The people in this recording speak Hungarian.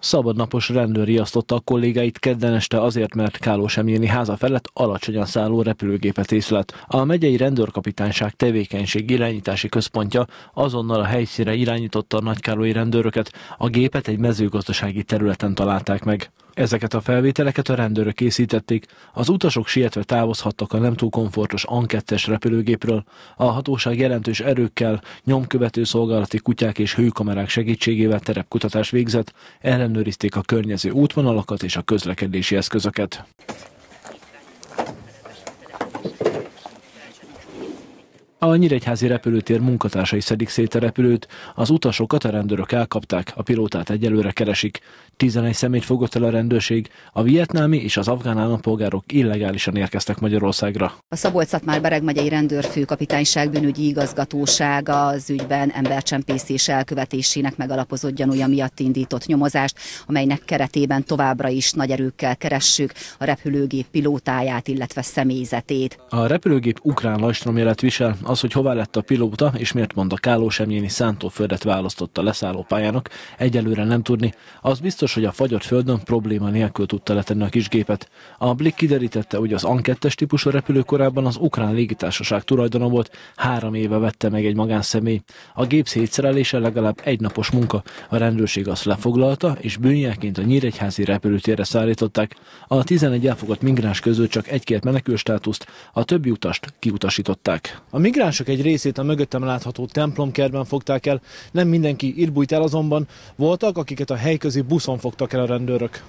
Szabadnapos rendőr riasztotta a kollégáit kedden este azért, mert Káló Semjéni háza felett alacsonyan szálló repülőgépet észlelt. A megyei rendőrkapitányság tevékenység irányítási központja azonnal a helyszíre irányította a nagykálói rendőröket. A gépet egy mezőgazdasági területen találták meg. Ezeket a felvételeket a rendőrök készítették, az utasok sietve távozhattak a nem túl komfortos ankettes repülőgépről, a hatóság jelentős erőkkel, nyomkövető szolgálati kutyák és hőkamerák segítségével terepkutatás végzett, ellenőrizték a környező útvonalakat és a közlekedési eszközöket. A Nyíregyházi repülőtér munkatársai szedik szét a repülőt, az utasokat a rendőrök elkapták, a pilótát egyelőre keresik. 11 szemét fogott el a rendőrség, a vietnámi és az afgán állampolgárok illegálisan érkeztek Magyarországra. A szabolcs már bereg megyei rendőrfőkapitányság bűnügyi igazgatósága az ügyben embercsempészés elkövetésének megalapozott gyanúja miatt indított nyomozást, amelynek keretében továbbra is nagy erőkkel keressük a repülőgép pilótáját, illetve személyzetét. A repülőgép ukrán élet visel, az, hogy hová lett a pilóta, és miért mond a Káló Semjéni szántóföldet választotta leszállópályának, egyelőre nem tudni. Az biztos, hogy a fagyott földön probléma nélkül tudta letenni a kisgépet. A Blik kiderítette, hogy az ankettes típusú repülő korábban az ukrán légitársaság tulajdona volt, három éve vette meg egy magánszemély. A gép szétszerelése legalább egy napos munka. A rendőrség azt lefoglalta, és bűnjelként a Nyíregyházi repülőtérre szállították. A 11 elfogott migráns közül csak egy-két menekülstátuszt, a többi utast kiutasították. A migránsok egy részét a mögöttem látható templomkertben fogták el, nem mindenki itt bújt el azonban, voltak, akiket a helyközi buszon fogtak el a rendőrök.